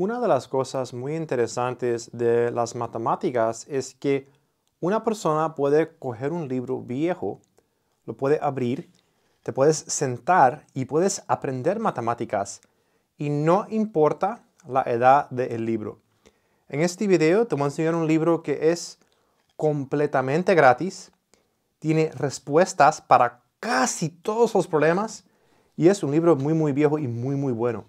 Una de las cosas muy interesantes de las matemáticas es que una persona puede coger un libro viejo, lo puede abrir, te puedes sentar y puedes aprender matemáticas y no importa la edad del libro. En este video te voy a enseñar un libro que es completamente gratis, tiene respuestas para casi todos los problemas y es un libro muy muy viejo y muy muy bueno.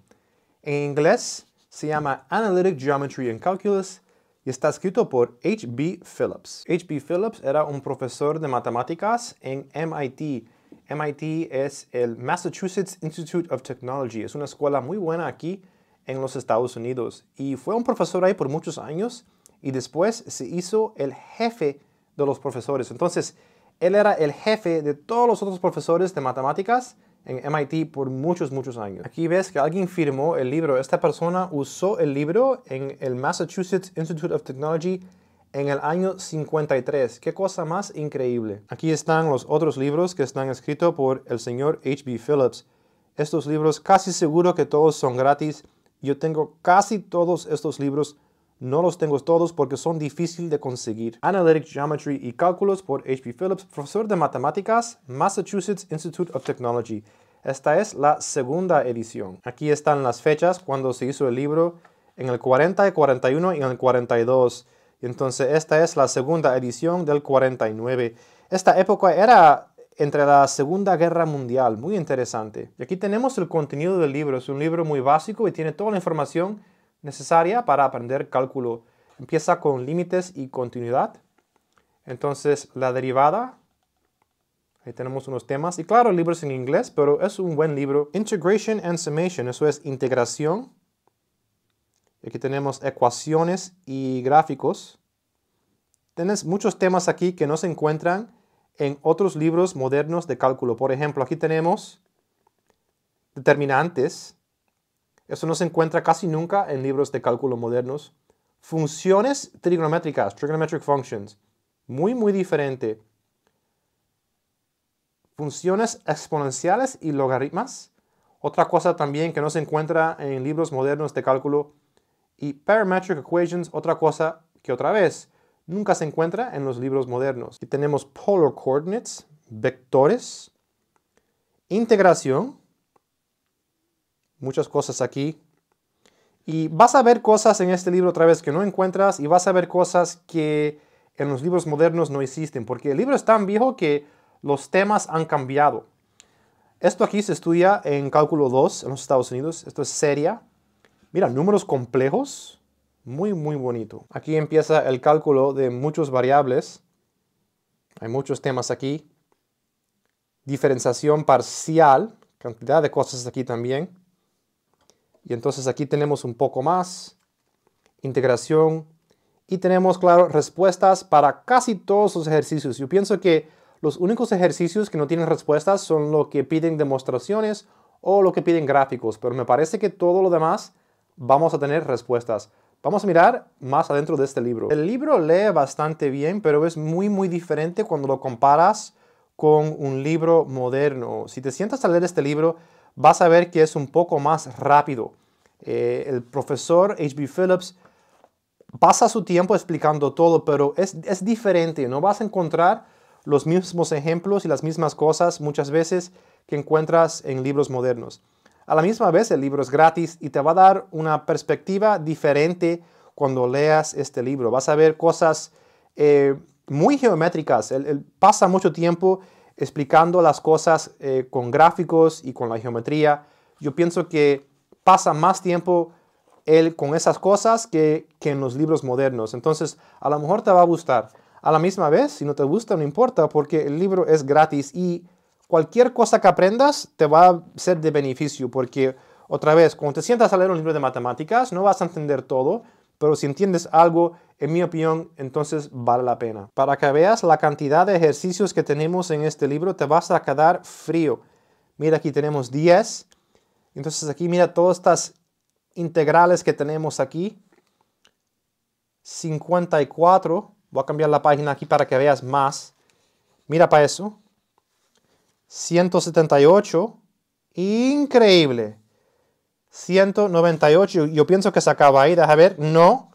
En inglés se llama Analytic Geometry and Calculus y está escrito por H.B. Phillips. H.B. Phillips era un profesor de matemáticas en MIT. MIT es el Massachusetts Institute of Technology. Es una escuela muy buena aquí en los Estados Unidos. Y fue un profesor ahí por muchos años y después se hizo el jefe de los profesores. Entonces, él era el jefe de todos los otros profesores de matemáticas en MIT por muchos, muchos años. Aquí ves que alguien firmó el libro. Esta persona usó el libro en el Massachusetts Institute of Technology en el año 53. ¡Qué cosa más increíble! Aquí están los otros libros que están escritos por el señor H.B. Phillips. Estos libros casi seguro que todos son gratis. Yo tengo casi todos estos libros no los tengo todos porque son difíciles de conseguir. Analytic Geometry y Cálculos por H.P. Phillips, profesor de matemáticas, Massachusetts Institute of Technology. Esta es la segunda edición. Aquí están las fechas cuando se hizo el libro en el 40, el 41 y en el 42. Entonces esta es la segunda edición del 49. Esta época era entre la Segunda Guerra Mundial, muy interesante. Y aquí tenemos el contenido del libro. Es un libro muy básico y tiene toda la información necesaria para aprender cálculo. Empieza con límites y continuidad. Entonces, la derivada. Ahí tenemos unos temas. Y claro, libros en inglés, pero es un buen libro. Integration and Summation, eso es integración. Aquí tenemos ecuaciones y gráficos. Tienes muchos temas aquí que no se encuentran en otros libros modernos de cálculo. Por ejemplo, aquí tenemos determinantes eso no se encuentra casi nunca en libros de cálculo modernos. Funciones trigonométricas, trigonometric functions, muy, muy diferente. Funciones exponenciales y logaritmas, otra cosa también que no se encuentra en libros modernos de cálculo. Y parametric equations, otra cosa que otra vez nunca se encuentra en los libros modernos. y tenemos polar coordinates, vectores, integración, muchas cosas aquí. Y vas a ver cosas en este libro otra vez que no encuentras y vas a ver cosas que en los libros modernos no existen, porque el libro es tan viejo que los temas han cambiado. Esto aquí se estudia en cálculo 2 en los Estados Unidos, esto es seria. Mira, números complejos, muy, muy bonito. Aquí empieza el cálculo de muchas variables. Hay muchos temas aquí. Diferenciación parcial, cantidad de cosas aquí también. Y entonces aquí tenemos un poco más, integración, y tenemos, claro, respuestas para casi todos los ejercicios. Yo pienso que los únicos ejercicios que no tienen respuestas son lo que piden demostraciones o lo que piden gráficos, pero me parece que todo lo demás vamos a tener respuestas. Vamos a mirar más adentro de este libro. El libro lee bastante bien, pero es muy muy diferente cuando lo comparas con un libro moderno. Si te sientas a leer este libro, vas a ver que es un poco más rápido. Eh, el profesor H.B. Phillips pasa su tiempo explicando todo, pero es, diferente. No vas a encontrar los mismos ejemplos y las mismas cosas muchas veces que encuentras en libros modernos. A la misma vez, el libro es gratis y te va a dar una perspectiva diferente cuando leas este libro. Vas a ver cosas eh, muy geométricas. pasa mucho tiempo explicando las cosas eh, con gráficos y con la geometría. Yo pienso que pasa más tiempo él con esas cosas que, que en los libros modernos. Entonces, a lo mejor te va a gustar. A la misma vez, si no te gusta, no importa, porque el libro es gratis y cualquier cosa que aprendas te va a ser de beneficio, porque otra vez, cuando te sientas a leer un libro de matemáticas, no vas a entender todo, pero si entiendes algo, en mi opinión, entonces vale la pena. Para que veas la cantidad de ejercicios que tenemos en este libro, te vas a quedar frío. Mira, aquí tenemos 10. Entonces aquí mira todas estas integrales que tenemos aquí. 54. Voy a cambiar la página aquí para que veas más. Mira para eso. 178. Increíble. 198. Yo pienso que se acaba ahí. a ver. No.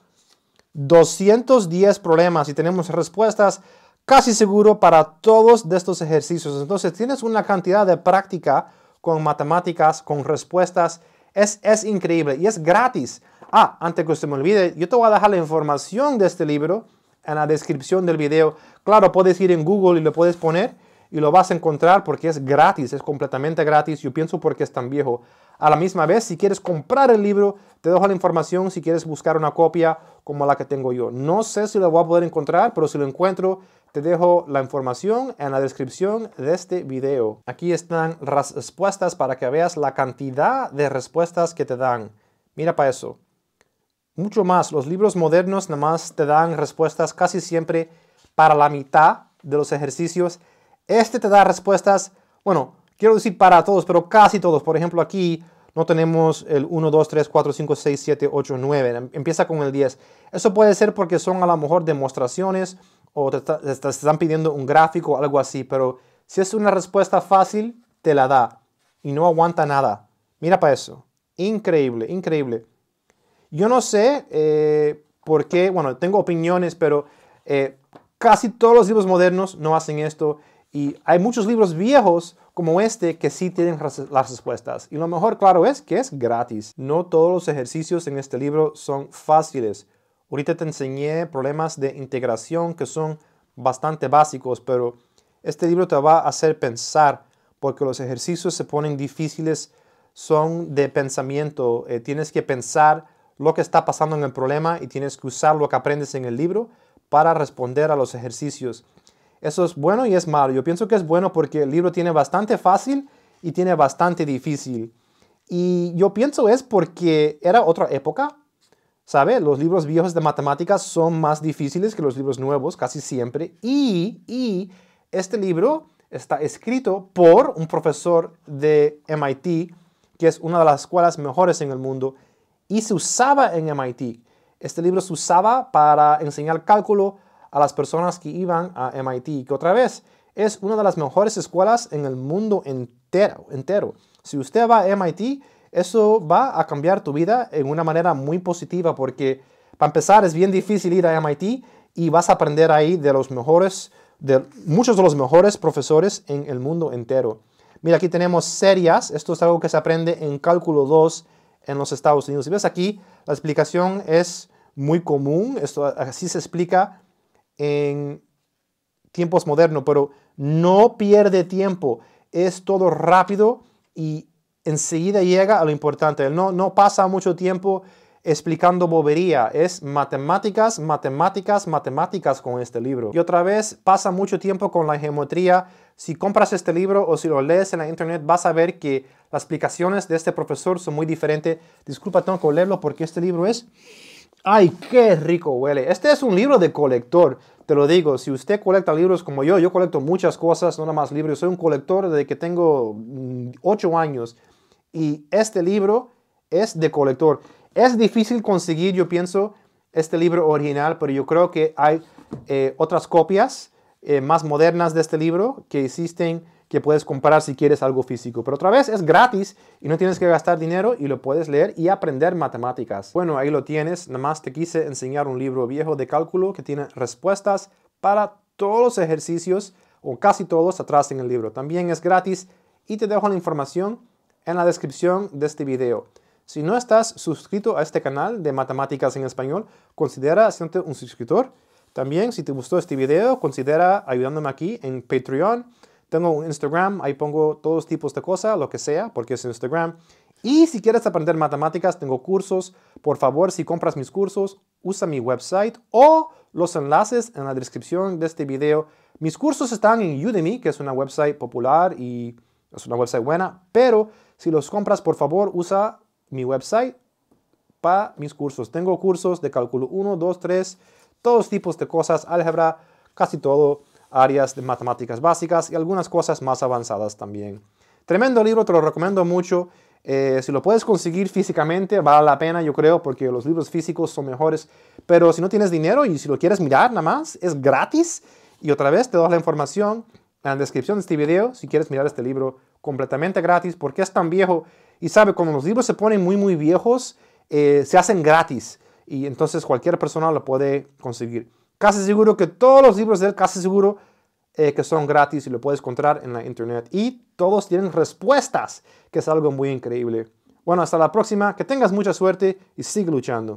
210 problemas y tenemos respuestas casi seguro para todos de estos ejercicios. Entonces tienes una cantidad de práctica con matemáticas, con respuestas. Es, increíble y es gratis. Ah, antes que usted me olvide, yo te voy a dejar la información de este libro en la descripción del video. Claro, puedes ir en Google y lo puedes poner y lo vas a encontrar porque es gratis, es completamente gratis. Yo pienso porque es tan viejo. A la misma vez, si quieres comprar el libro, te dejo la información si quieres buscar una copia como la que tengo yo. No sé si lo voy a poder encontrar, pero si lo encuentro, te dejo la información en la descripción de este video. Aquí están las respuestas para que veas la cantidad de respuestas que te dan. Mira para eso. Mucho más. Los libros modernos nada más te dan respuestas casi siempre para la mitad de los ejercicios este te da respuestas, bueno, quiero decir para todos, pero casi todos. Por ejemplo, aquí no tenemos el 1, 2, 3, 4, 5, 6, 7, 8, 9. Empieza con el 10. Eso puede ser porque son a lo mejor demostraciones o te, están pidiendo un gráfico o algo así. Pero si es una respuesta fácil, te la da. Y no aguanta nada. Mira para eso. Increíble, increíble. Yo no sé eh, por qué, bueno, tengo opiniones, pero eh, casi todos los libros modernos no hacen esto. Y hay muchos libros viejos como este que sí tienen las respuestas. Y lo mejor, claro, es que es gratis. No todos los ejercicios en este libro son fáciles. Ahorita te enseñé problemas de integración que son bastante básicos, pero este libro te va a hacer pensar porque los ejercicios se ponen difíciles, son de pensamiento. Eh, tienes que pensar lo que está pasando en el problema y tienes que usar lo que aprendes en el libro para responder a los ejercicios. Eso es bueno y es malo. Yo pienso que es bueno porque el libro tiene bastante fácil y tiene bastante difícil. Y yo pienso es porque era otra época, ¿sabe? Los libros viejos de matemáticas son más difíciles que los libros nuevos casi siempre. Y, y este libro está escrito por un profesor de MIT, que es una de las escuelas mejores en el mundo, y se usaba en MIT. Este libro se usaba para enseñar cálculo, a las personas que iban a MIT, que otra vez es una de las mejores escuelas en el mundo entero. entero. Si usted va a MIT, eso va a cambiar tu vida en una manera muy positiva porque, para empezar, es bien difícil ir a MIT y vas a aprender ahí de los mejores, de muchos de los mejores profesores en el mundo entero. Mira, aquí tenemos series. Esto es algo que se aprende en cálculo 2 en los Estados Unidos. y ves aquí, la explicación es muy común. Esto así se explica en tiempos modernos, pero no pierde tiempo. Es todo rápido y enseguida llega a lo importante. No, no pasa mucho tiempo explicando bobería. Es matemáticas, matemáticas, matemáticas con este libro. Y otra vez, pasa mucho tiempo con la geometría. Si compras este libro o si lo lees en la internet, vas a ver que las explicaciones de este profesor son muy diferentes. Disculpa, tengo que leerlo porque este libro es Ay, qué rico huele. Este es un libro de colector. Te lo digo, si usted colecta libros como yo, yo colecto muchas cosas, no nada más libros. Soy un colector desde que tengo 8 mm, años. Y este libro es de colector. Es difícil conseguir, yo pienso, este libro original, pero yo creo que hay eh, otras copias eh, más modernas de este libro que existen que puedes comprar si quieres algo físico. Pero otra vez es gratis y no tienes que gastar dinero y lo puedes leer y aprender matemáticas. Bueno, ahí lo tienes. Nada más te quise enseñar un libro viejo de cálculo que tiene respuestas para todos los ejercicios o casi todos atrás en el libro. También es gratis y te dejo la información en la descripción de este video. Si no estás suscrito a este canal de Matemáticas en Español, considera hacerte un suscriptor. También, si te gustó este video, considera ayudándome aquí en Patreon tengo un Instagram, ahí pongo todos tipos de cosas, lo que sea, porque es Instagram. Y si quieres aprender matemáticas, tengo cursos. Por favor, si compras mis cursos, usa mi website o los enlaces en la descripción de este video. Mis cursos están en Udemy, que es una website popular y es una website buena, pero si los compras, por favor, usa mi website para mis cursos. Tengo cursos de cálculo 1, 2, 3, todos tipos de cosas, álgebra, casi todo áreas de matemáticas básicas y algunas cosas más avanzadas también. Tremendo libro, te lo recomiendo mucho. Eh, si lo puedes conseguir físicamente, vale la pena, yo creo, porque los libros físicos son mejores. Pero si no tienes dinero y si lo quieres mirar nada más, es gratis. Y otra vez te doy la información en la descripción de este video si quieres mirar este libro completamente gratis, porque es tan viejo. Y sabe, cuando los libros se ponen muy, muy viejos, eh, se hacen gratis. Y entonces cualquier persona lo puede conseguir. Casi seguro que todos los libros de él, casi seguro eh, que son gratis y lo puedes encontrar en la internet. Y todos tienen respuestas, que es algo muy increíble. Bueno, hasta la próxima, que tengas mucha suerte y sigue luchando.